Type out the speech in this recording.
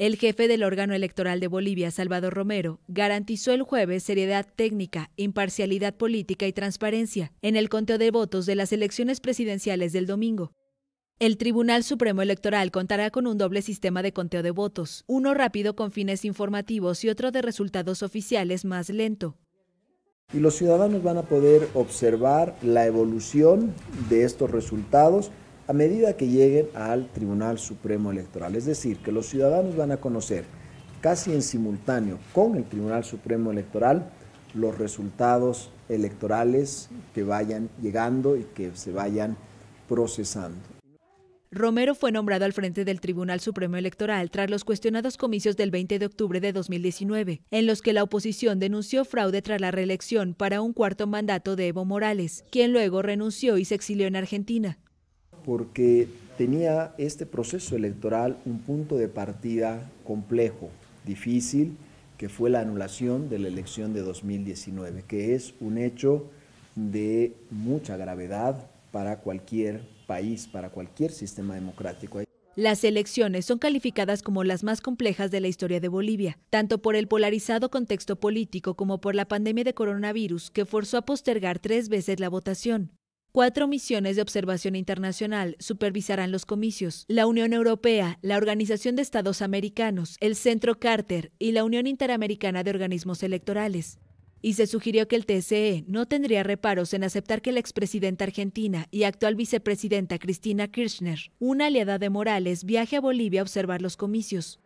El jefe del órgano electoral de Bolivia, Salvador Romero, garantizó el jueves seriedad técnica, imparcialidad política y transparencia en el conteo de votos de las elecciones presidenciales del domingo. El Tribunal Supremo Electoral contará con un doble sistema de conteo de votos, uno rápido con fines informativos y otro de resultados oficiales más lento. Y los ciudadanos van a poder observar la evolución de estos resultados a medida que lleguen al Tribunal Supremo Electoral. Es decir, que los ciudadanos van a conocer casi en simultáneo con el Tribunal Supremo Electoral los resultados electorales que vayan llegando y que se vayan procesando. Romero fue nombrado al frente del Tribunal Supremo Electoral tras los cuestionados comicios del 20 de octubre de 2019, en los que la oposición denunció fraude tras la reelección para un cuarto mandato de Evo Morales, quien luego renunció y se exilió en Argentina porque tenía este proceso electoral un punto de partida complejo, difícil, que fue la anulación de la elección de 2019, que es un hecho de mucha gravedad para cualquier país, para cualquier sistema democrático. Las elecciones son calificadas como las más complejas de la historia de Bolivia, tanto por el polarizado contexto político como por la pandemia de coronavirus que forzó a postergar tres veces la votación. Cuatro misiones de observación internacional supervisarán los comicios. La Unión Europea, la Organización de Estados Americanos, el Centro Carter y la Unión Interamericana de Organismos Electorales. Y se sugirió que el TSE no tendría reparos en aceptar que la expresidenta argentina y actual vicepresidenta Cristina Kirchner, una aliada de Morales, viaje a Bolivia a observar los comicios.